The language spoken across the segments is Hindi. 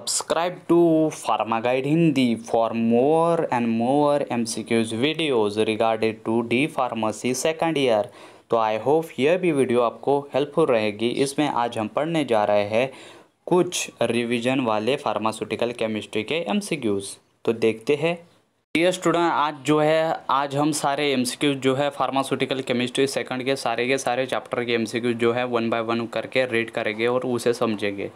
subscribe to pharma guide hindi for more and more mcqs videos regarded to d pharmacy second year तो आई होप यह भी वीडियो आपको हेल्पफुल रहेगी इसमें आज हम पढ़ने जा रहे हैं कुछ रिविजन वाले फार्मास्यूटिकल केमिस्ट्री के क्यूज तो देखते हैं डी स्टूडेंट आज जो है आज हम सारे क्यूज जो है फार्मास्यूटिकल केमिस्ट्री सेकंड के सारे के सारे चैप्टर के क्यूज जो है वन बाय वन करके रीड करेंगे और उसे समझेंगे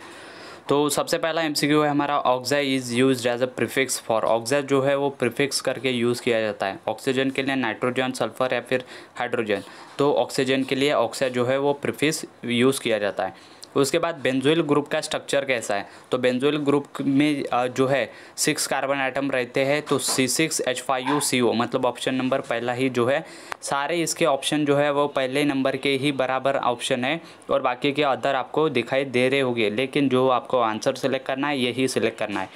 तो सबसे पहला एम है हमारा oxide is use as a prefix for oxide जो है वो प्रिफिक्स करके यूज़ किया जाता है ऑक्सीजन के लिए नाइट्रोजन सल्फर या फिर हाइड्रोजन तो ऑक्सीजन के लिए ऑक्सा जो है वो प्रिफिक्स यूज़ किया जाता है उसके बाद बेंजोइल ग्रुप का स्ट्रक्चर कैसा है तो बेंजोइल ग्रुप में जो है सिक्स कार्बन आइटम रहते हैं तो C six H five U C O मतलब ऑप्शन नंबर पहला ही जो है सारे इसके ऑप्शन जो है वो पहले नंबर के ही बराबर ऑप्शन है और बाकी के अदर आपको दिखाई दे रहे होंगे लेकिन जो आपको आंसर सेलेक्ट करना है यही सिलेक्ट करना है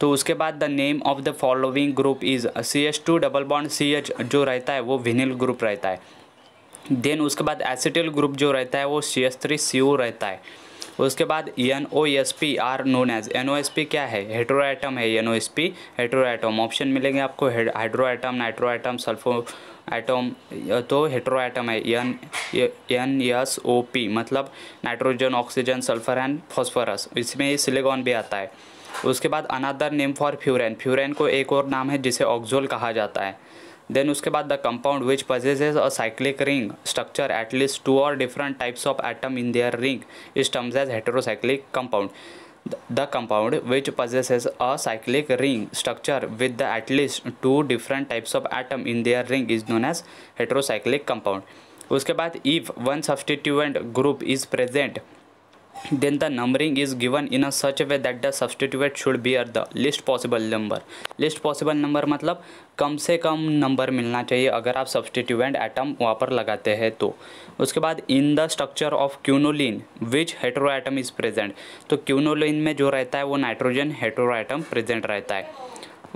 तो उसके बाद the name of the following group is C H two double bond C H जो रहता है वो विनिल ग्रुप रहता है देन उसके बाद एसिटिल ग्रुप जो रहता है वो सी एस थ्री सी ओ रहता है उसके बाद N O S P are known as N O S P क्या है हेड्रो आइटम है N O S P hetero atom option मिलेंगे आपको hydro atom nitro atom sulpho atom तो हेट्रो आइटम है N N S O P मतलब nitrogen oxygen sulphur and phosphorus इसमें सिलिकॉन भी आता है उसके बाद another name for furan furan को एक और नाम है जिसे ऑक्जोल कहा जाता है देन उसके बाद the compound which possess a cyclic ring structure at least two और different types of atom in their ring is terms as heterocyclic compound the compound which possess as a cyclic ring structure with the at least two different types of atom in their ring is known as heterocyclic compound उसके बाद if one substituent group is present then the numbering is given in a such a way that the substitute should be at the least possible number least possible number मतलब कम से कम नंबर मिलना चाहिए अगर आप सब्सटीट्यूएंट एटम वहाँ पर लगाते हैं तो उसके बाद in the structure of quinoline which hetero atom is present तो क्यूनोलिन में जो रहता है वो नाइट्रोजन हेट्रो एटम प्रेजेंट रहता है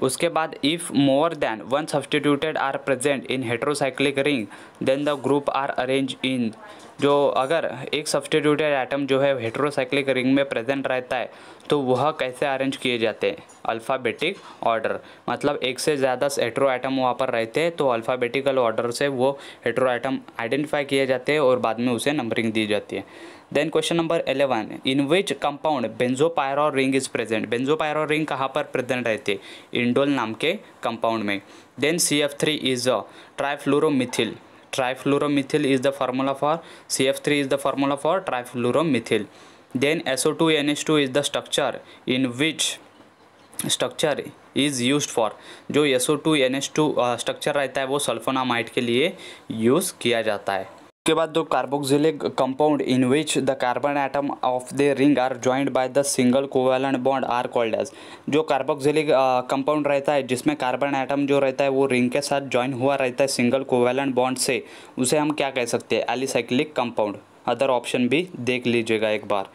उसके बाद if more than one substituted are present in heterocyclic ring then the group are arrange in जो अगर एक सब्सटीट्यूटेड आइटम जो है हेट्रोसाइक्लिक रिंग में प्रेजेंट रहता है तो वह कैसे अरेंज किए जाते हैं अल्फ़ाबेटिक ऑर्डर मतलब एक से ज़्यादा हेट्रो आइटम वहाँ पर रहते हैं तो अल्फ़ाबेटिकल ऑर्डर से वो हेट्रो आइटम आइडेंटिफाई किए जाते हैं और बाद में उसे नंबरिंग दी जाती है then question number eleven in which compound benzopyro ring is present benzopyro ring कहाँ पर प्रेजेंट रहती है इंडोल नाम के कंपाउंड में then C F three is a trifluoromethyl trifluoromethyl is the formula for C F three is the formula for trifluoromethyl then S O two N H two is the structure in which structure is use for जो S O two N H two structure रहता है वो सल्फोनामाइड के लिए यूज़ किया जाता है उसके बाद दो carboxylic compound in which the carbon atom of the ring are joined by the single covalent bond are called as जो कार्बोक्सिलिक कंपाउंड रहता है जिसमें कार्बन एटम जो रहता है वो रिंग के साथ ज्वाइन हुआ रहता है सिंगल कोवेलेंट बॉन्ड से उसे हम क्या कह सकते हैं एलिसाइक्लिक कंपाउंड अदर ऑप्शन भी देख लीजिएगा एक बार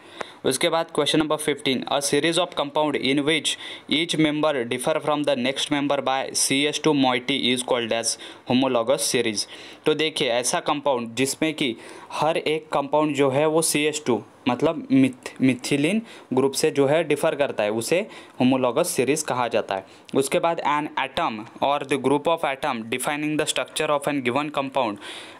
उसके बाद question number fifteen a series of compound in which each member differ from the next member by C S two moiety is called as homologous series तो देखिए ऐसा कंपाउंड जिसमें कि हर एक कंपाउंड जो है वो सी एस टू मतलब मिथ मिथिलिन ग्रुप से जो है डिफर करता है उसे होमोलॉगस सीरीज कहा जाता है उसके बाद एन एटम और the group of atom defining the structure of an given compound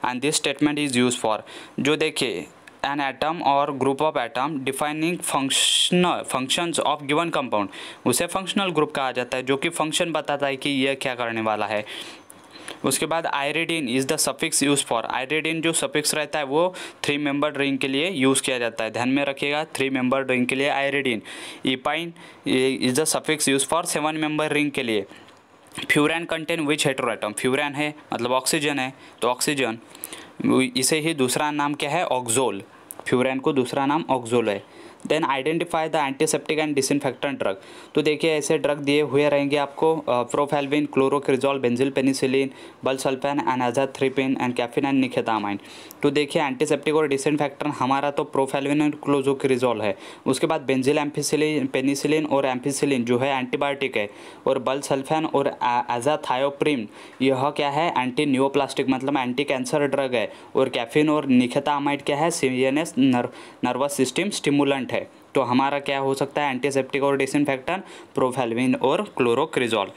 and this statement is use for जो देखिए एन एटम और group of atom defining function functions of given compound उसे फंक्शनल ग्रुप कहा जाता है जो कि फंक्शन बताता है कि यह क्या करने वाला है उसके बाद iridine is the suffix use for iridine जो सफिक्स रहता है वो थ्री मेंबर रिंग के लिए यूज़ किया जाता है ध्यान में रखिएगा थ्री मेंबर रिंग के लिए iridine epine is the suffix use for seven member ring के लिए फ्यूरैन कंटेन विच हेट्रोएटम फ्यूरैन है मतलब ऑक्सीजन है तो ऑक्सीजन इसे ही दूसरा नाम क्या है ऑक्जोल फ्यूरैन को दूसरा नाम ऑक्जोल है then identify the antiseptic and disinfectant drug तो देखिए ऐसे ड्रग दिए हुए रहेंगे आपको प्रोफेलविन क्लोरोक्रिजॉल benzyl penicillin azathioprine and caffeine and nikethamide तो देखिए एंटीसेप्टिक और डिसइनफेक्टेंट हमारा तो प्रोफेलविन एंड क्लोजोक्रिजॉल है उसके बाद बेंजिल एम्फिसिलिन पेनिसिलिन और एम्फिसिलिन जो है एंटीबायोटिक है और बल्सल्फेन और एजा थायोप्रीम यह क्या है एंटी न्यूप्लास्टिक मतलब एंटी कैंसर ड्रग है और कैफिन और निखेतामाइड क्या है C nervous system stimulant present है तो हमारा क्या हो सकता है एंटीसेप्टिक और डिसइनफेक्टेंट प्रोफेलविन और क्लोरोक्रिजॉल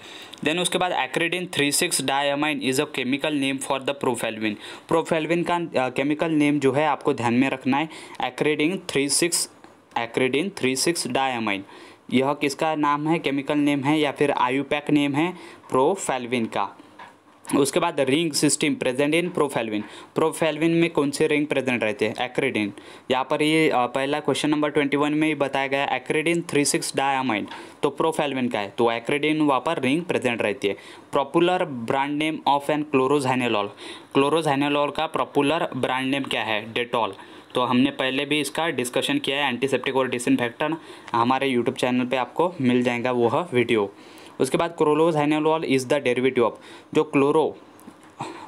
देन उसके बाद acridine three six diamine is a chemical name for the proflavine proflavine का केमिकल नेम जो है आपको ध्यान में रखना है acridine three six acridine three six diamine यह किसका नाम है केमिकल नेम है या फिर आयुपैक नेम है प्रोफेलविन का उसके बाद ring system present in proflavine proflavine में कौन से रिंग प्रेजेंट रहते हैं एक्रेडिन यहाँ पर ये पहला क्वेश्चन नंबर ट्वेंटी वन में बताया गया एक्रेडिन थ्री सिक्स डायामाइन तो प्रोफेलविन का है तो एक्रेडिन वहाँ पर रिंग प्रेजेंट रहती है popular brand name of an chloroxylenol chloroxylenol का प्रॉपुलर ब्रांड नेम क्या है डेटॉल तो हमने पहले भी इसका डिस्कशन किया है एंटीसेप्टिक और डिसइनफेक्टेंट हमारे यूट्यूब चैनल पर आपको मिल जाएगा वह वीडियो हाँ उसके बाद chloroxylenol is the derivative of जो क्लोरो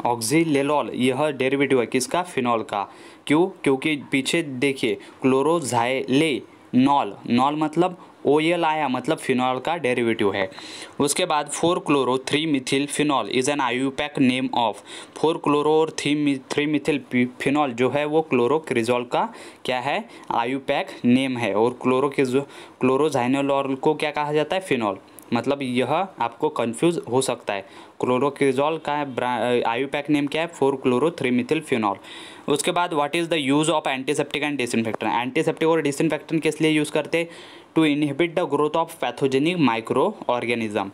ऑक्सीलेलॉल यह डेरिवेटिव है किसका फिनॉल का क्यों क्योंकि पीछे देखिए क्लोरोजाइले नॉल नॉल मतलब ओ एल आया मतलब फिनॉल का डेरिवेटिव है उसके बाद four chloro three methyl phenol is an IUPAC name of four chloro और थ्री थ्री मिथिल फिनॉल जो है वो क्लोरो क्रिजॉल का क्या है आयुपैक नेम है और क्लोरो क्लोरोजाइनोलॉल को क्या कहा जाता है फिनॉल मतलब यह आपको कंफ्यूज हो सकता है क्लोरोक्रिजॉल का आयु पैक नेम क्या है four chloro three methyl phenol उसके बाद what is the use of antiseptic and disinfectant antiseptic और डिसइनफेक्टेंट किस लिए यूज़ करते to inhibit the growth of pathogenic microorganism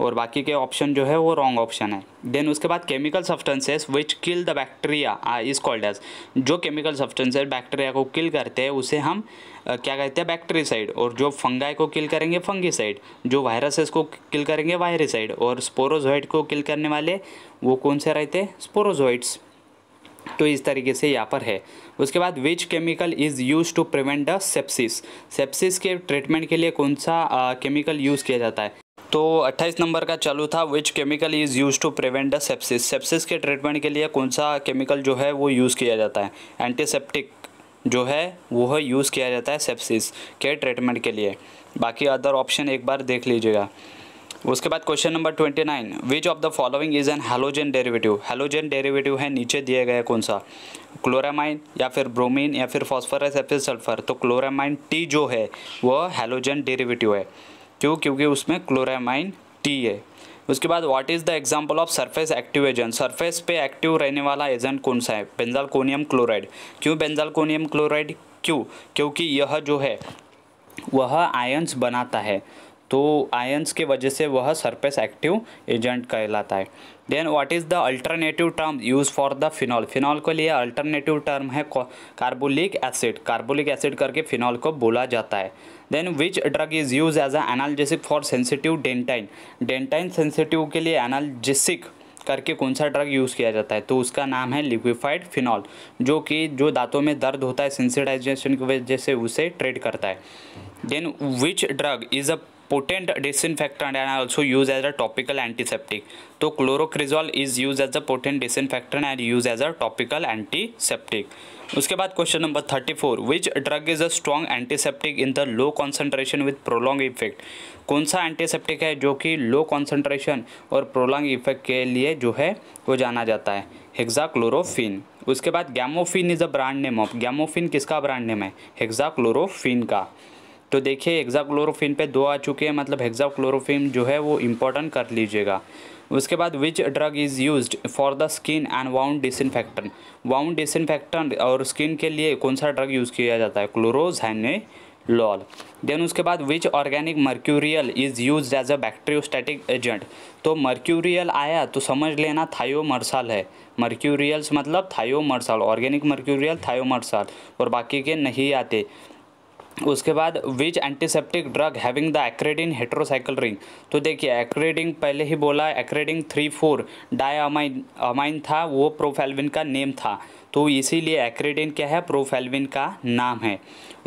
और बाकी के ऑप्शन जो है वो रॉन्ग ऑप्शन है देन उसके बाद chemical substances which kill the bacteria is called as जो केमिकल सब्सटेंसेस बैक्टीरिया को किल करते हैं उसे हम uh, क्या कहते हैं बैक्टीरिसाइड और जो फंगाई को किल करेंगे फंगीसाइड जो वायरसेस को किल करेंगे वायरसाइड और स्पोरोजॉइड को किल करने वाले वो कौन से रहते हैं स्पोरोजॉइड्स तो इस तरीके से यहाँ पर है उसके बाद which chemical is use to prevent the sepsis sepsis के ट्रीटमेंट के लिए कौन सा केमिकल यूज़ किया जाता है तो 28 नंबर का चालू था which chemical is use to prevent the sepsis sepsis के ट्रीटमेंट के लिए कौन सा केमिकल जो है वो यूज़ किया जाता है एंटीसेप्टिक जो है वो है यूज़ किया जाता है सेप्सिस के ट्रीटमेंट के लिए बाकी अदर ऑप्शन एक बार देख लीजिएगा उसके बाद question number twenty nine which of the following is an halogen derivative halogen derivative है नीचे दिया गया कौन सा क्लोरामाइन या फिर ब्रोमीन या फिर फॉस्फोरस या फिर सल्फर तो क्लोरामाइन टी जो है वह हेलोजन डेरिवेटिव है क्यों क्योंकि उसमें क्लोरामाइन टी है उसके बाद what is the example of surface active agent surface पे एक्टिव रहने वाला एजेंट कौन सा है बेंजालकोनियम क्लोराइड क्यों बेंजालकोनियम क्लोराइड क्यों क्योंकि यह जो है वह आयंस बनाता है तो आयंस के वजह से वह सरफेस एक्टिव एजेंट कहलाता है then what is the alternative term use for the phenol phenol को लिए अल्टरनेटिव टर्म है कार्बोलिक एसिड कार्बोलिक एसिड करके फिनॉल को बोला जाता है then which drug is use as a analgesic for sensitive dentine dentine sensitive के लिए एनालजेसिक करके कौन सा ड्रग यूज़ किया जाता है तो उसका नाम है लिक्विफाइड फिनॉल जो कि जो दांतों में दर्द होता है सेंसिटाइजेशन की वजह से उसे ट्रीट करता है then which drug is a potent disinfectant and also used as a topical antiseptic so chlorocrizole is used as a potent disinfectant and used as a topical antiseptic उसके बाद question number thirty four which drug is a strong antiseptic in the low concentration with prolong effect कौन सा एंटीसेप्टिक है जो कि लो कॉन्सेंट्रेशन और प्रोलॉन्ग इफेक्ट के लिए जो है वो जाना जाता है हेक्साक्लोरोफिन उसके बाद gamophen is a brand name of gamophen किसका ब्रांड नेम है हेक्साक्लोरोफिन का तो देखिए क्लोरोफिन पे दो आ चुके हैं मतलब क्लोरोफिन जो है वो इम्पोर्टेंट कर लीजिएगा उसके बाद which drug is use for the skin and wound disinfectant wound disinfectant और स्किन के लिए कौन सा ड्रग यूज़ किया जाता है क्लोरोज हैने लॉल देन उसके बाद which organic mercurial is use as a bacteriostatic agent तो मर्क्यूरियल आया तो समझ लेना थायोमर्साल है मर्क्यूरियल्स मतलब थायोमर्साल ऑर्गेनिक मर्क्यूरियल थायोमर्साल और बाकी के नहीं आते उसके बाद which antiseptic drug having the acridine heterocycle ring तो देखिए एक्रेडिंग पहले ही बोला acridine three four amine amine था वो प्रोफेलविन का नेम था तो इसीलिए एक्रेडिन क्या है प्रोफेलविन का नाम है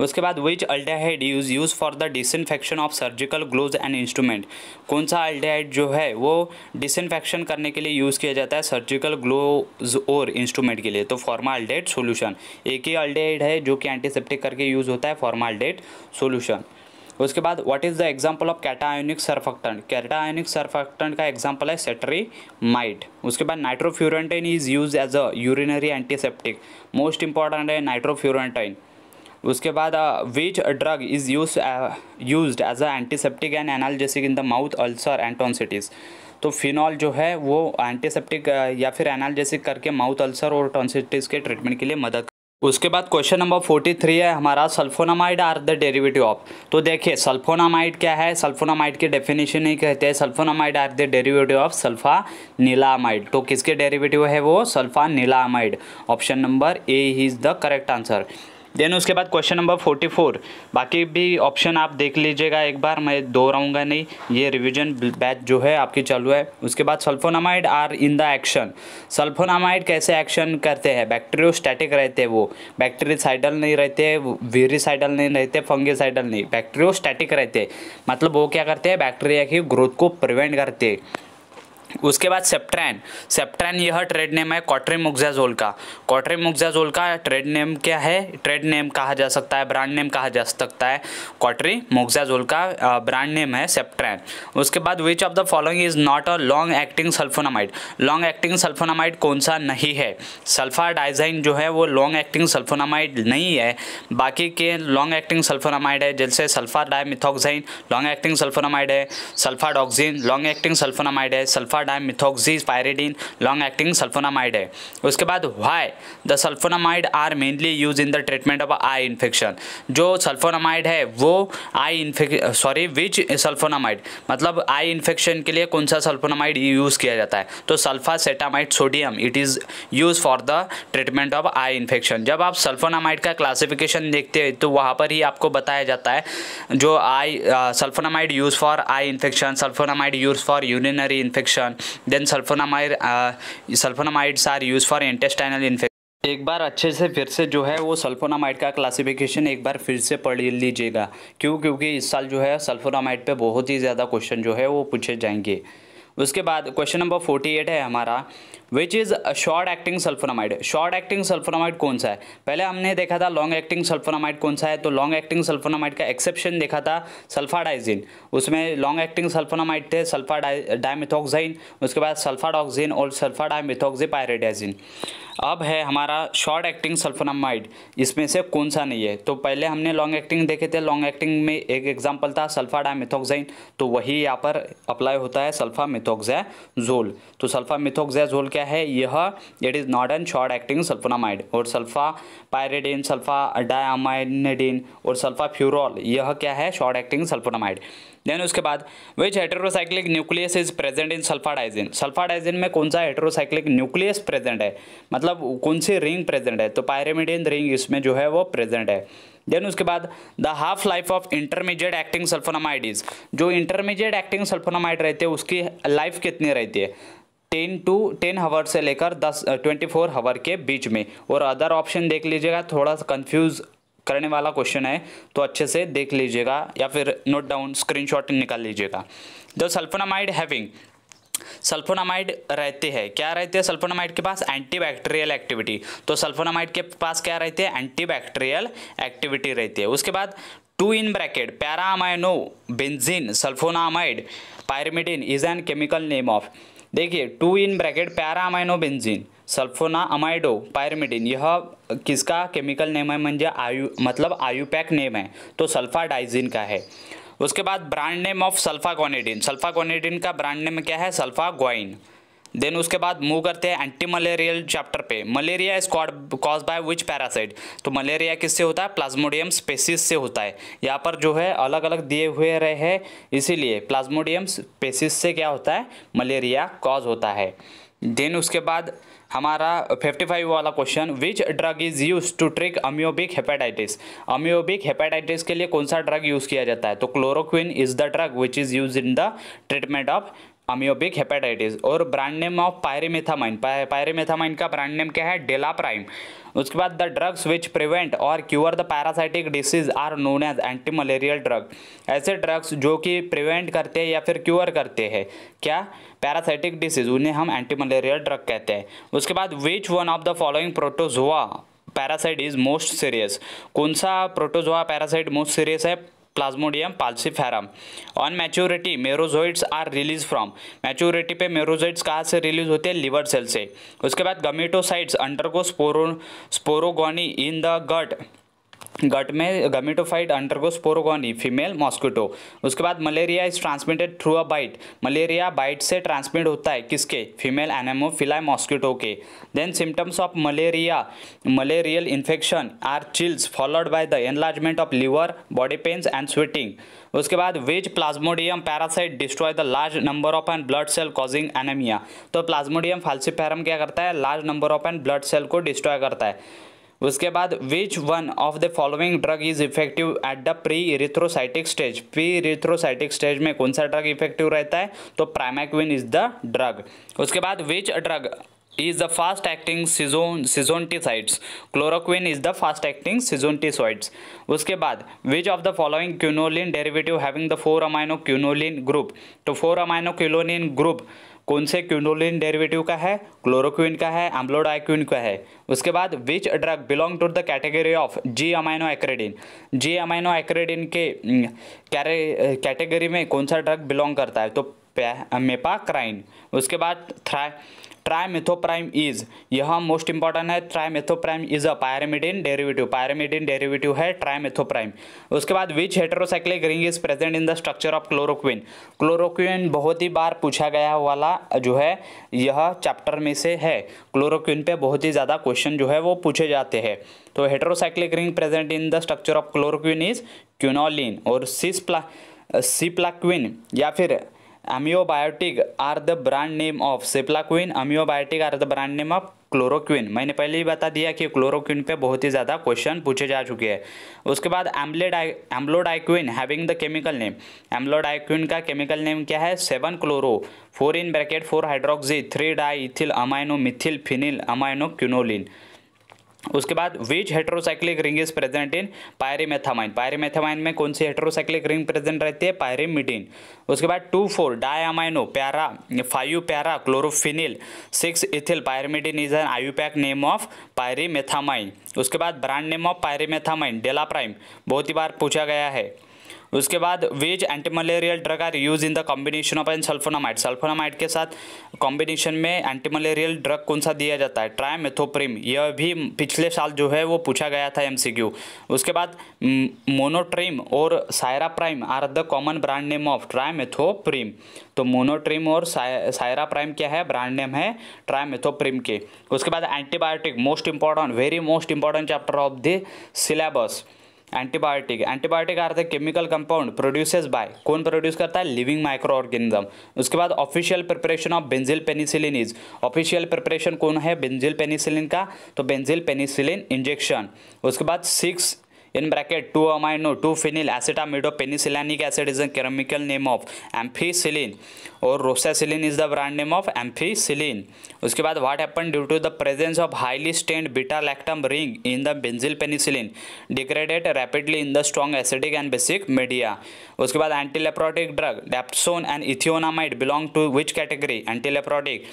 उसके बाद which aldehyde use use for the disinfection of surgical glove and instrument कौन सा अल्डाहाइड जो है वो डिसइनफेक्शन करने के लिए यूज़ किया जाता है सर्जिकल ग्लोव और इंस्ट्रूमेंट के लिए तो फॉर्मा अल्डेड सोल्यूशन एक ही अल्डेहाइड है जो कि एंटीसेप्टिक करके यूज़ होता है फॉर्मा अल्डेड सोल्यूशन उसके बाद what is the example of cationic surfactant cationic surfactant का एग्जांपल है सेटरी माइट उसके बाद nitrofurantoin is use as a urinary antiseptic most important है नाइट्रोफ्यूरेंटाइन उसके बाद which drug is use use as a antiseptic and analgesic in the mouth ulcer and tonsillitis तो फिनॉल जो है वो एंटीसेप्टिक uh, या फिर एनालिसिक करके माउथ अल्सर और टॉन्सिटिस के ट्रीटमेंट के लिए मदद उसके बाद क्वेश्चन नंबर फोर्टी थ्री है हमारा sulfonamide are the derivative of तो देखिए सल्फोनामाइड क्या है सल्फोनामाइड के डेफिनेशन ही कहते हैं sulfonamide are the derivative of sulfanilamide तो किसके डेरिवेटिव है वो sulfanilamide option number A is the correct answer then उसके बाद क्वेश्चन नंबर फोर्टी फोर बाकी भी ऑप्शन आप देख लीजिएगा एक बार मैं दो रहूँगा नहीं ये रिविजन बैच जो है आपकी चालू है उसके बाद sulfonamide are in the action sulfonamide कैसे एक्शन करते हैं स्टैटिक रहते हैं वो बैक्टीरियसाइडल नहीं रहते वीरिसाइडल नहीं रहते फंगिसाइडल नहीं स्टैटिक रहते मतलब वो क्या करते हैं बैक्टीरिया की ग्रोथ को प्रिवेंट करते हैं उसके बाद सेप्ट्रैन सेप्ट्रैन यह ट्रेड नेम है कॉटरी मुग्जाजोल का मुग्जाजोल का ट्रेड नेम क्या है ट्रेड नेम कहा जा सकता है ब्रांड नेम कहा जा सकता है कॉटरी मुग्जाजोल का ब्रांड नेम है सेप्ट्रैन उसके बाद which of the following is not a long acting sulfonamide long acting sulfonamide कौन सा नहीं है सल्फा डाइजाइन जो है वो लॉन्ग एक्टिंग सल्फोनामाइड नहीं है बाकी के लॉन्ग एक्टिंग सल्फोनामाइड है जैसे sulfa dimethoxine long acting sulfonamide है sulfa doxine long acting sulfonamide है sulfa dim methoxy pyridine long acting sulfonamide है उसके बाद why the sulfonamide are mainly use in the treatment of eye infection जो सल्फोनामाइड है वो आई इन्फेक् सॉरी विच सल्फोनामाइड मतलब आई इन्फेक्शन के लिए कौन सा सल्फोनामाइड यूज़ किया जाता है तो sulfa cetamide sodium it is use for the treatment of eye infection जब आप सल्फोनामाइड का क्लासिफिकेशन देखते हैं तो वहाँ पर ही आपको बताया जाता है जो eye sulfonamide use for eye infection sulfonamide use for urinary infection infection then sulfonamide uh, sulfonamides are used for एक बार अच्छे से फिर से जो है वो सल्फोनामाइड का क्लासिफिकेशन एक बार फिर से पढ़ लीजिएगा क्यों क्योंकि इस साल जो है सल्फोनामाइड पे बहुत ही ज़्यादा क्वेश्चन जो है वो पूछे जाएंगे उसके बाद क्वेश्चन नंबर फोर्टी एट है हमारा which is short acting sulfonamide short acting sulfonamide कौन सा है पहले हमने देखा था लॉन्ग एक्टिंग सल्फोनामाइड कौन सा है तो लॉन्ग एक्टिंग सल्फोनामाइड का एक्सेप्शन देखा था सल्फाडाइजिन उसमें लॉन्ग एक्टिंग सल्फोनामाइड थे सल्फा डायमिथोक्साइन उसके बाद सल्फाडॉक्सिन और सल्फा डायमिथोक्सिपायरेडाइजिन अब है हमारा शॉर्ट एक्टिंग सल्फोनामाइड इसमें से कौन सा नहीं है तो पहले हमने लॉन्ग एक्टिंग देखे थे लॉन्ग एक्टिंग में एक एग्जाम्पल था सल्फा डायमिथोक्साइन तो वही यहाँ पर अप्लाई होता है सल्फा सल्फामिथोक्साजोल तो सल्फामिथोक्साजोल क्या है यह it is not an short acting sulfonamide और सल्फा पायरेडिन सल्फा डायामाइनेडिन और सल्फा फ्यूरोल यह क्या है शॉर्ट एक्टिंग सल्फोनामाइड देन उसके बाद which heterocyclic nucleus is present in sulfadiazine sulfadiazine में कौन सा हेट्रोसाइक्लिक न्यूक्लियस प्रेजेंट है मतलब कौन सी रिंग प्रेजेंट है तो पायरेमिडिन रिंग इसमें जो है वो प्रेजेंट है देन उसके बाद the half life of intermediate acting sulfonamides जो इंटरमीडिएट एक्टिंग सल्फोनामाइड रहते हैं उसकी लाइफ कितनी रहती है टेन टू टेन हवर से लेकर दस ट्वेंटी फोर हवर के बीच में और अदर ऑप्शन देख लीजिएगा थोड़ा सा कन्फ्यूज़ करने वाला क्वेश्चन है तो अच्छे से देख लीजिएगा या फिर नोट डाउन स्क्रीनशॉट निकाल लीजिएगा द सल्फोनामाइड हैविंग सल्फोनामाइड रहते हैं क्या रहते हैं सल्फोनामाइड के पास एंटीबैक्टीरियल एक्टिविटी तो सल्फोनामाइड के पास क्या रहते हैं एंटीबैक्टीरियल एक्टिविटी रहती है उसके बाद two in bracket para amino benzene sulfonamide pyrimidine is an chemical name of देखिए two in bracket para amino benzene sulfonamido pyrimidine यह किसका केमिकल नेम है म्हणजे आयु मतलब आयुपैक नेम है तो सल्फा डाइजिन का है उसके बाद brand name of sulfaconidine sulfaconidine का ब्रांड नेम क्या है सल्फाग्वाइन देन उसके बाद मूव करते हैं एंटी मलेरियल चैप्टर पे malaria is cause by which parasite तो मलेरिया किससे होता है प्लाज्मोडियम स्पेसिस से होता है यहाँ पर जो है अलग अलग दिए हुए रहे हैं इसीलिए प्लाज्मोडियम स्पेसिस से क्या होता है मलेरिया कॉज होता है देन उसके बाद हमारा 55 वाला question which drug is use to treat amoebic hepatitis amoebic hepatitis के लिए कौन सा ड्रग यूज़ किया जाता है तो chloroquine is the drug which is use in the treatment of amoebic hepatitis और brand name of pyrimethamine pyrimethamine का ब्रांड नेम क्या है डेला प्राइम उसके बाद द ड्रग्स विच प्रिवेंट और cure the parasitic disease are known as anti malarial drug ऐसे ड्रग्स जो कि प्रिवेंट करते हैं या फिर क्यूअर करते हैं क्या पैरासाइटिक डिसीज उन्हें हम एंटी मलेरियल ड्रग कहते हैं उसके बाद which one of the following protozoa parasite is most serious कौन सा प्रोटोजोआ पैरासाइट मोस्ट सीरियस है plasmodium falciparum on maturity merozoites are release from maturity पे मेरोजोइड्स कहाँ से रिलीज होते हैं लिवर सेल से उसके बाद gametocytes undergo sporo sporogony in the gut gut में gametophyte undergo sporogony female mosquito उसके बाद malaria is transmitted through a bite malaria bite से ट्रांसमिट होता है किसके फीमेल एनेमो फिलाई मॉस्किटो के then symptoms of malaria malarial infection are chills followed by the enlargement of liver body pains and sweating उसके बाद which plasmodium parasite destroy the large number of and blood cell causing anaemia तो प्लाज्मोडियम फाल्सिफेरम क्या करता है large number of and blood cell को डिस्ट्रॉय करता है उसके बाद which one of the following drug is effective at the pre erythrocytic stage pre erythrocytic stage में कौन सा ड्रग इफेक्टिव रहता है तो प्राइमैक्विन इज द ड्रग उसके बाद which drug is the fast acting सीजोन schizonticides chloroquine is the fast acting schizonticides उसके बाद which of the following quinoline derivative having the four amino quinoline group तो फोर अमाइनो क्यूनोलिन ग्रुप कौन से क्विनोलिन डेरिवेटिव का है क्लोरोक्विन का है एम्ब्लोडाइक्विन का है उसके बाद which drug belong to the category of G amino acridine G amino acridine के कैटेगरी हम्म, में कौन सा ड्रग बिलोंग करता है तो मेपाक्राइन उसके बाद थ्रा ट्राइमेथोप्राइम इज यह मोस्ट इंपॉर्टेंट है trimethoprim is a pyrimidine derivative pyrimidine derivative है ट्राइमेथोप्राइम उसके बाद which heterocyclic ring is present in the structure of chloroquine chloroquine बहुत ही बार पूछा गया वाला जो है यह चैप्टर में से है क्लोरोक्विन पे बहुत ही ज़्यादा क्वेश्चन जो है वो पूछे जाते हैं तो heterocyclic ring present in the structure of chloroquine is quinoline और सिस प्ला सिप्लाक्विन या फिर amoebiotic are the brand name of Ciplaquin amoebiotic are the brand name of chloroquine मैंने पहले ही बता दिया कि क्लोरोक्विन पे बहुत ही ज़्यादा क्वेश्चन पूछे जा चुके हैं उसके बाद एम्बलेडाइ amodiaquine having the chemical name amodiaquine का केमिकल नेम क्या है seven chloro four in bracket four hydroxy three di ethyl amino methyl phenyl amino quinoline उसके बाद which heterocyclic ring is present in pyrimethamine pyrimethamine में कौन सी हेट्रोसाइक्लिक रिंग प्रेजेंट रहती है पायरेमिडिन उसके बाद to four डायामाइनो para five para chlorophenyl six ethyl pyrimidine is an IUPAC name of pyrimethamine उसके बाद brand name of Daraprim बहुत ही बार पूछा गया है उसके बाद which anti malarial drug are use in the combination of an sulphonamide sulphonamide के साथ कॉम्बिनेशन में एंटी मलेरियल ड्रग कौन सा दिया जाता है ट्रायमेथोप्रिम यह भी पिछले साल जो है वो पूछा गया था एमसीक्यू उसके बाद मोनोट्रिम और Syraprim are the common brand name of trimethoprim तो मोनोट्रिम और सायरा प्राइम क्या है ब्रांड नेम है ट्रायमेथोप्रिम के उसके बाद antibiotic most important very most important chapter of the syllabus antibiotic antibiotic रहा था केमिकल कंपाउंड प्रोड्यूसेस बाय कौन प्रोड्यूस करता है लिविंग माइक्रो ऑर्गेनिज्म उसके बाद official preparation of benzyl penicillin is official preparation कौन है बेंजिल पेनिसिलिन का तो बेंजिल पेनिसिलिन इंजेक्शन उसके बाद six in two amino two amino 2 phenyl penicillanic acid is the chemical name of ampicillin और Roscillin is the brand name of ampicillin उसके बाद what happen due to the presence of highly strained beta lactam ring in the benzyl penicillin degraded rapidly in the strong acidic and basic media उसके बाद antileprotic drug dapsone and ethionamide belong to which category antileprotic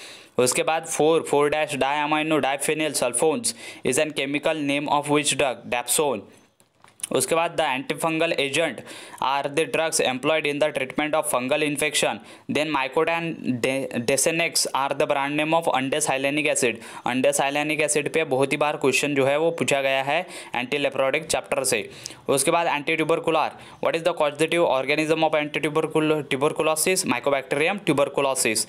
उसके बाद four four dash diamino diphenyl sulphones is an chemical name of which drug dapsone उसके बाद the antifungal agent are the drugs employed in the treatment of fungal infection then Mycota Desenex are the brand name of undecylenic acid undecylenic acid पे बहुत ही बार क्वेश्चन जो है वो पूछा गया है एंटी चैप्टर से उसके बाद anti tubercular what is the causative organism of anti tubercle tuberculosis mycobacterium tuberculosis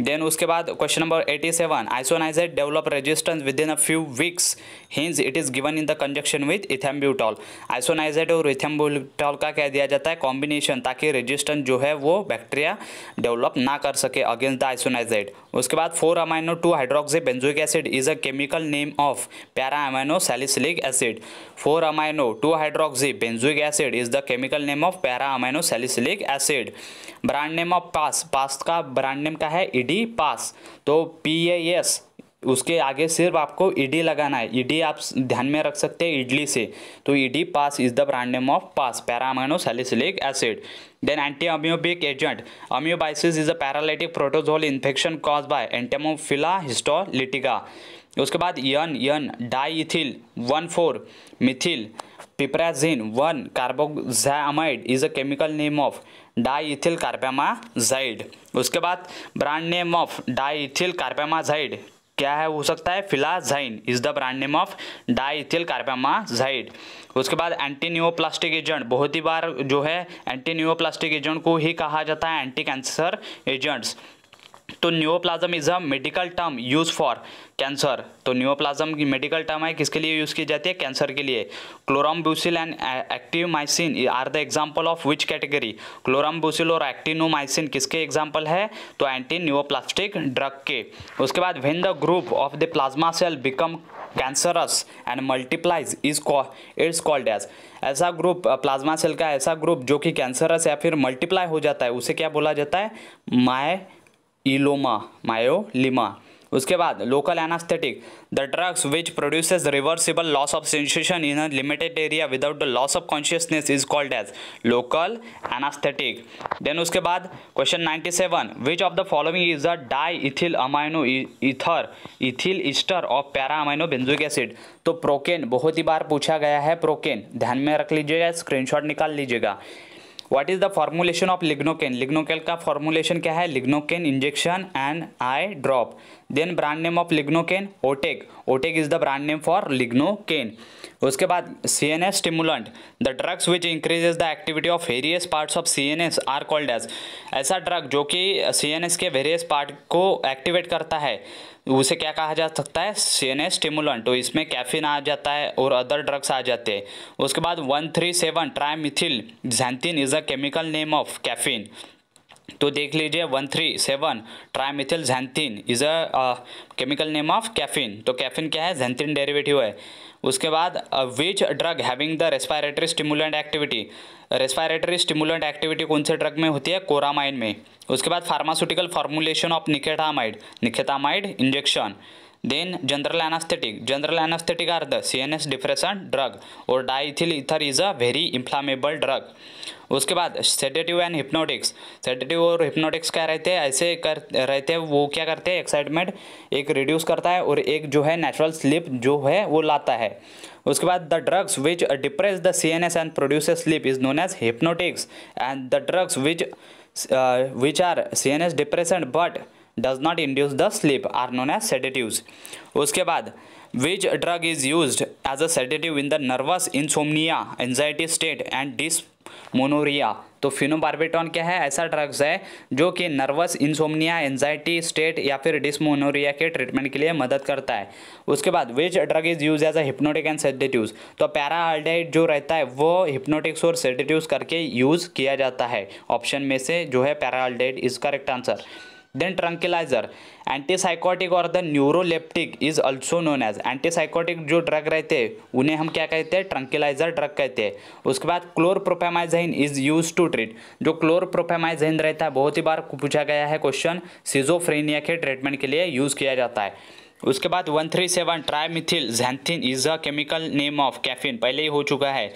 then उसके बाद question number eighty seven isoniazid develop resistance within a few weeks hence it is given in the conjunction with ethambutol isoniazid और इथेम्ब्यूटॉल का क्या दिया जाता है कॉम्बिनेशन ताकि रेजिस्टेंट जो है वो बैक्टीरिया डेवलप ना कर सके अगेंस्ट द आइसोनाइजेट उसके बाद four amino two hydroxy benzoic acid is a chemical name of para amino salicylic acid four amino two hydroxy benzoic acid is the chemical name of para amino salicylic acid brand name of PAS PAS का ब्रांड नेम का है ईडी पास तो पी ए एस उसके आगे सिर्फ आपको ईडी लगाना है ईडी आप ध्यान में रख सकते हैं इडली से तो ED PAS is the brand name of PAS para amino salicylic acid then anti amoebic agent amoebiasis is a paralytic protozoal infection cause by entamoeba histolytica उसके बाद N N diethyl one four methyl piperazine one carboxamide is a chemical name of diethyl ethyl carbamazine उसके बाद brand name of diethyl ethyl carbamazine क्या है हो सकता है Filazine is the brand name of diethyl carbamazine उसके बाद एंटीन्यू प्लास्टिक एजेंट बहुत ही बार जो है एंटीन्यू प्लास्टिक एजेंट को ही कहा जाता है एंटी कैंसर एजेंट्स तो neoplasm is a medical term use for cancer तो न्यूप्लाज्म की मेडिकल टर्म है किसके लिए यूज़ की जाती है कैंसर के लिए chlorambucil and actinomycin are the example of which category chlorambucil और एक्टिनोमाइसिन किसके एग्जाम्पल है तो एंटी न्यूप्लास्टिक ड्रग के उसके बाद when the group of the plasma cell become cancerous and multiplies is its called as ऐसा ग्रुप प्लाज्मा सेल का ऐसा ग्रुप जो कि कैंसरस या फिर मल्टीप्लाई हो जाता है उसे क्या बोला जाता है माय इलोमा मायोलिमा उसके बाद local anaesthetic the drugs which produces reversible loss of sensation in a limited area without the loss of consciousness is called as local anaesthetic then उसके बाद question ninety seven which of the following is a di ethyl amino ether ethyl ester of para amino benzoic acid तो प्रोकेन बहुत ही बार पूछा गया है प्रोकेन ध्यान में रख लीजिएगा स्क्रीनशॉट निकाल लीजिएगा what is the formulation of lignocaine lignocaine का फॉर्मुलेशन क्या है lignocaine injection and eye drop then brand name of lignocaine Otek Otek is the brand name for lignocaine उसके बाद C N S stimulant the drugs which increases the activity of various parts of C N S are called as ऐसा ड्रग जो कि सी एन एस के वेरियस पार्ट को एक्टिवेट करता है उसे क्या कहा जा सकता है सी एन एस स्टिमुलेंट तो इसमें कैफिन आ जाता है और अदर ड्रग्स आ जाते हैं उसके बाद one three seven methyl xanthine is a chemical name of caffeine तो देख लीजिए one three seven trimethyl xanthine is a chemical name of caffeine तो कैफिन क्या है जैंथिन डेरिवेटिव है उसके बाद which drug having the respiratory stimulant activity respiratory stimulant activity कौन से ड्रग में होती है कोरामाइन में उसके बाद pharmaceutical formulation of nikethamide nikethamide injection then general anaesthetic general anaesthetic are the C N S depression drug और diethyl ether is a very inflammable drug उसके बाद सेडेटिव एंड हिप्नोटिक्स सेडेटिव और हिप्नोटिक्स क्या रहते हैं ऐसे कर रहते हैं वो क्या करते हैं एक्साइटमेंट एक रिड्यूस करता है और एक जो है नेचुरल स्लिप जो है वो लाता है उसके बाद the drugs which depress the C N S and produce sleep is known as hypnotics and the drugs which which are C N S depression but does not induce the sleep are known as sedatives उसके बाद which drug is use as a sedative in the nervous insomnia anxiety state and dysmenorrhoea तो फिनोबार्बिटॉन क्या है ऐसा ड्रग्स है जो कि नर्वस इंसोमनिया एन्जाइटी स्टेट या फिर डिसमोनोरिया के ट्रीटमेंट के लिए मदद करता है उसके बाद which drug is use as a hypnotic and sedative तो पैरा पैराहाइड्राइड जो रहता है वो हिप्नोटिक्स और सेडेटिव करके यूज़ किया जाता है ऑप्शन में से जो है para paraldehyde is correct answer then tranquilliser antipsychotic और the neuroleptic is also known as antipsychotic जो ड्रग रहते हैं उन्हें हम क्या कहते हैं ट्रंकिलाइजर ड्रग कहते हैं उसके बाद chlorpromazine is use to treat जो क्लोरप्रोफेमाइजाइन रहता है बहुत ही बार पूछा गया है क्वेश्चन सिजोफ्रेनिया के ट्रीटमेंट के लिए यूज़ किया जाता है उसके बाद one three seven trimethyl xanthine is a chemical name of caffeine पहले ही हो चुका है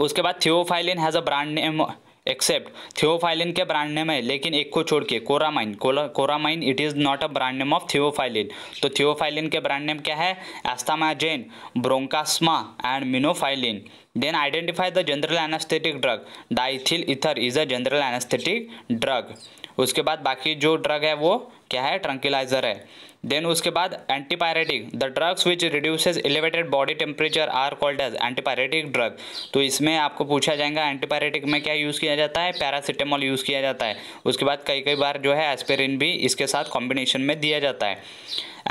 उसके बाद theophylline has a brand name except theophylline के ब्रांड नेम है लेकिन एक को छोड़ के Coramine Coramine it is not a brand name of theophylline तो थियोफाइलिन के ब्रांड नेम क्या है Asthmagen Bronchasma and Minophylline then identify the general anaesthetic drug diethyl ether is a general anaesthetic drug उसके बाद बाकी जो ड्रग है वो क्या है ट्रंकिलाइजर है देन उसके बाद antipyretic the drugs which reduces elevated body temperature are called as antipyretic drug तो इसमें आपको पूछा जाएगा एंटीपायरेटिक में क्या यूज़ किया जाता है पैरासीटामोल यूज़ किया जाता है उसके बाद कई कई बार जो है एस्पेरिन भी इसके साथ कॉम्बिनेशन में दिया जाता है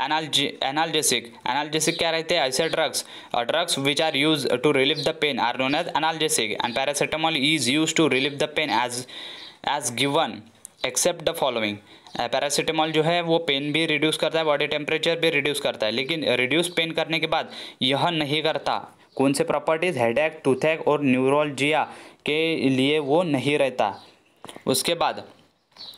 एनालजी एनालजेसिक एनालजेसिक क्या रहते हैं ऐसे ड्रग्स और drugs which are use to relieve the pain are known as analgesic and paracetamol is use to relieve the pain as as given except the following paracetamol जो है वो पेन भी रिड्यूस करता है बॉडी टेम्परेचर भी रिड्यूस करता है लेकिन रिड्यूस पेन करने के बाद यह नहीं करता कौन से प्रॉपर्टीज़ हेड एक टूथेक और न्यूरोलजिया के लिए वो नहीं रहता उसके बाद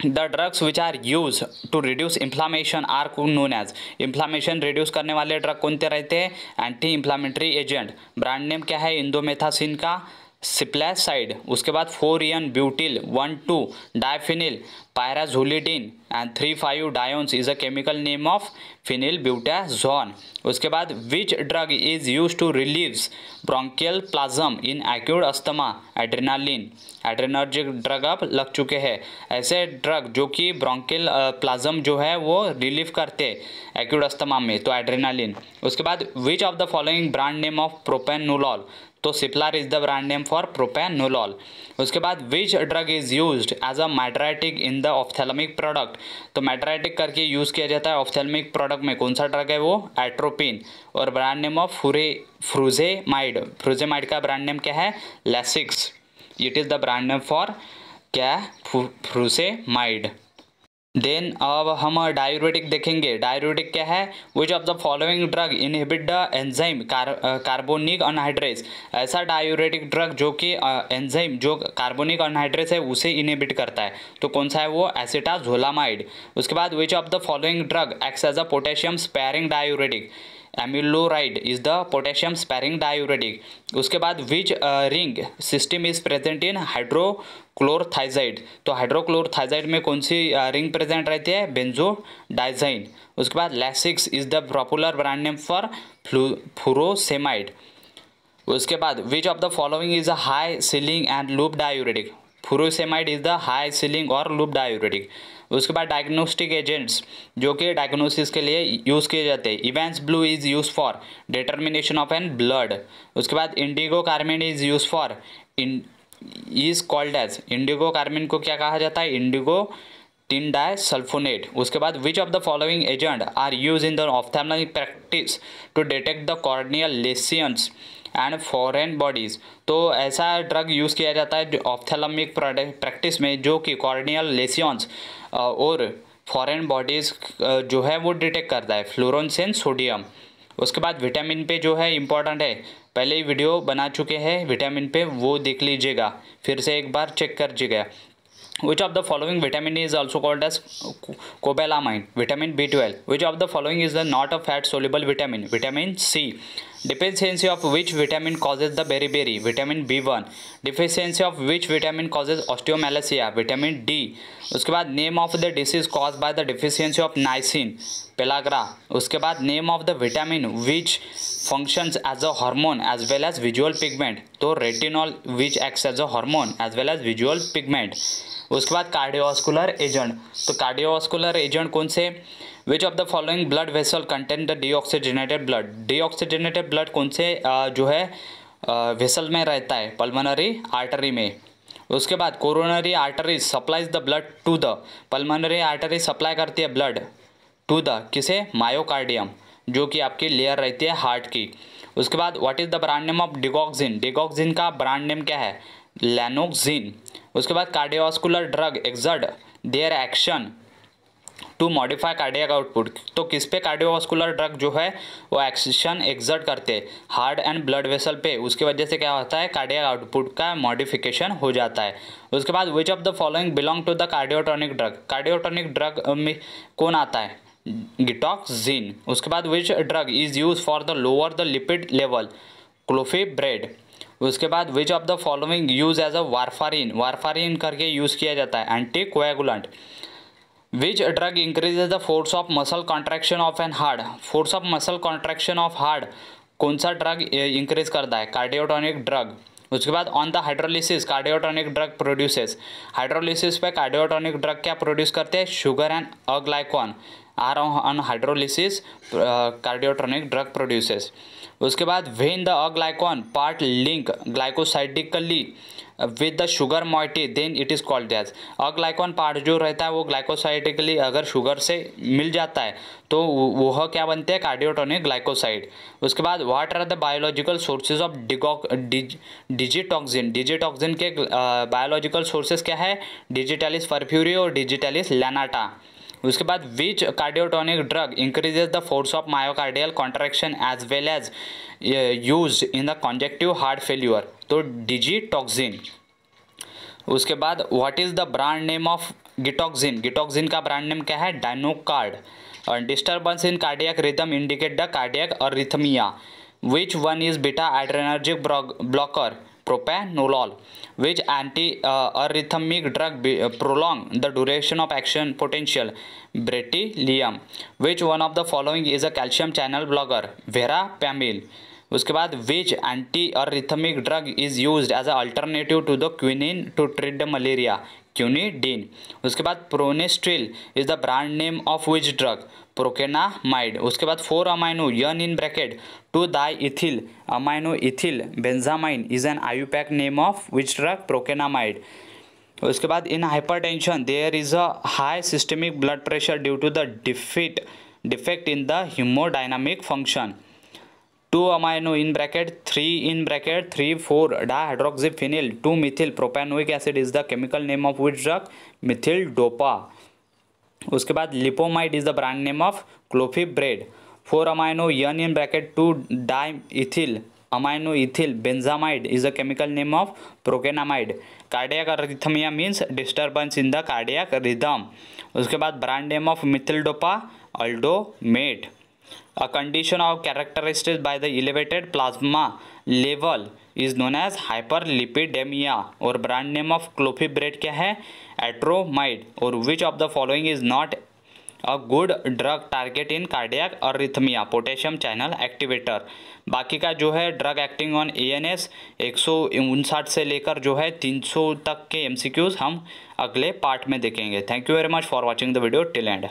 the drugs which are use to reduce inflammation are known as inflammation reduce करने वाले ड्रग कौन से रहते हैं anti inflammatory agent brand name क्या है इंदोमेथासिन का सिप्लेसाइड उसके बाद four N butyl one two diphenyl pyrazolidine and three five diones is a chemical name of phenyl zone उसके बाद which drug is use to relieves bronchial spasm in acute asthma adrenaline adrenergic drug अब लग चुके हैं ऐसे ड्रग जो कि ब्रोंकियल प्लाज्म जो है वो रिलीव करते एक्यूड अस्थमा में तो एड्रेनालिन उसके बाद which of the following brand name of propranolol तो Ciplar is the brand name for propranolol उसके बाद which drug is use as a mydriatic in the ophthalmic product तो मैट्राइटिक करके यूज़ किया जाता है ऑफथेलमिक प्रोडक्ट में कौन सा ड्रग है वो एट्रोपिन और ब्रांड नेम ऑफ फ्रे फ्रूजेमाइड फ्रूजेमाइड का ब्रांड नेम क्या है Lasix it is the brand name for क्या है माइड देन अब हम डायबिटिक देखेंगे डायबिटिक क्या है which of the following drug inhibit the enzyme carbonic anhydrase ऐसा डायबिटिक ड्रग जो कि एंजाइम uh, जो कार्बोनिक अनहाइड्रेस है उसे इनहिबिट करता है तो कौन सा है वो एसिटाजोलामाइड उसके बाद which of the following drug acts as a potassium sparing diabetic amiloride is the potassium sparing diuretic उसके बाद which ring system is present in hydrochlorothiazide तो हाइड्रोक्लोरथाइजाइड में कौन सी रिंग uh, प्रेजेंट रहती है बेंजो डाइजाइन उसके बाद Lasix is the popular brand name for flu furosemide उसके बाद which of the following is a high ceiling and loop diuretic furosemide is the high ceiling और लूप डायोरेटिक उसके बाद डायग्नोस्टिक एजेंट्स जो कि डायग्नोसिस के लिए यूज़ किए जाते हैं Evans blue is use for determination of an blood उसके बाद indigo carmine is use for is called as indigo carmine को क्या कहा जाता है इंडिगो टिन डाय सल्फोनेट उसके बाद which of the following agent are use in the ophthalmic practice to detect the corneal lesions and foreign bodies तो ऐसा ड्रग यूज़ किया जाता है ऑफ्थेलमिक प्रैक्टिस में जो कि कॉर्नियल लेसियंस और फॉरेन बॉडीज़ जो है वो डिटेक्ट करता है फ्लोरोसेंस सोडियम उसके बाद विटामिन पे जो है इम्पॉर्टेंट है पहले ही वीडियो बना चुके हैं विटामिन पे वो देख लीजिएगा फिर से एक बार चेक कर लीजिएगा which of the following vitamin is also called as cobalamin vitamin B twelve which of the following is the not a fat soluble vitamin vitamin C deficiency of which vitamin causes the beriberi vitamin b1 deficiency of which vitamin causes osteomalacia vitamin d उसके बाद name of the disease caused by the deficiency of niacin pellagra उसके बाद name of the vitamin which functions as a hormone as well as visual pigment तो retinol which acts as a hormone as well as visual pigment उसके बाद cardiovascular agent तो cardiovascular agent कौन से which of the following blood vessel content the deoxygenated blood deoxygenated blood कौन से आ, जो है वेसल में रहता है पलमनरी आर्टरी में उसके बाद coronary artery supplies the blood to the pulmonary artery supply करती है ब्लड टू द किसे मायोकार्डियम जो कि आपकी लेयर रहती है हार्ट की उसके बाद what is the brand name of digoxin digoxin का ब्रांड नेम क्या है लेनोक्जिन उसके बाद cardiovascular drug exert their action to modify cardiac output तो किस पे कार्डियोवास्कुलर ड्रग जो है वो एक्सीशन एग्जर्ट करते हार्ट एंड ब्लड वेसल पे उसकी वजह से क्या होता है कार्डियक आउटपुट का मॉडिफिकेशन हो जाता है उसके बाद which of the following belong to the cardiotonic drug cardiotonic drug में कौन आता है गिटॉक्सिन उसके बाद which drug is use for the lower the lipid level clofibrate उसके बाद which of the following use as a warfarin warfarin करके यूज़ किया जाता है anticoagulant Which drug increases the force of muscle contraction of an heart? Force of muscle contraction of heart कौन सा ड्रग इंक्रीज करता है कार्डियोटॉनिक ड्रग उसके बाद on the hydrolysis cardiotonic drug produces hydrolysis पे कार्डियोटॉनिक ड्रग क्या प्रोड्यूस करते हैं sugar and aglycone are on hydrolysis cardiotonic drug produces उसके बाद when the aglycone part link glycosidically with the sugar moiety then it is called as aglycone part जो रहता है वो ग्लाइकोसाइटिकली अगर शुगर से मिल जाता है तो वह क्या बनते हैं कार्डियोटोनिक ग्लाइकोसाइड उसके बाद what are the biological sources of digitoxin digitoxin के बायोलॉजिकल सोर्सेज क्या है डिजिटलिस फरफ्यूरी और डिजिटलिस लेनाटा उसके बाद which cardiotonic drug increases the force of myocardial contraction as well as use in the congestive heart failure तो डिजिटॉक्सिन उसके बाद what is the brand name of gitoxin gitoxin का ब्रांड नेम क्या है डायनोकार्ड और disturbance in cardiac rhythm indicate the cardiac arrhythmia which one is beta adrenergic blocker propranolol which anti arrhythmic drug prolong the duration of action potential bretylium which one of the following is a calcium channel blocker verapamil उसके बाद which anti arrhythmic drug is use as a alternative to the quinine to treat the malaria quinidine उसके बाद Pronestyl is the brand name of which drug procainamide उसके बाद four amino N in bracket two Dai ethyl amino ethyl benzamide is an IUPAC name of which drug procainamide उसके बाद in hypertension there is a high systemic blood pressure due to the defeat defect in the hemodynamic function two amino in bracket three in bracket three four phenyl two methyl propanoic acid is the chemical name of which drug methyl dopa उसके बाद Lipomid is the brand name of clofibrate four amino N in bracket to die ethyl amino ethyl benzamide is the chemical name of procainamide cardiac arrhythmia means disturbance in the cardiac rhythm उसके बाद brand name of methyl dopa Aldomet A condition of characterized by the elevated plasma level is known as hyperlipidemia और ब्रांड नेम ऑफ क्लोफिब्रेट क्या है एट्रोमाइड और which of the following is not a good drug target in cardiac arrhythmia potassium channel activator बाकी का जो है drug acting on A N S एक से लेकर जो है 300 तक के एम हम अगले पार्ट में देखेंगे thank you very much for watching the video till and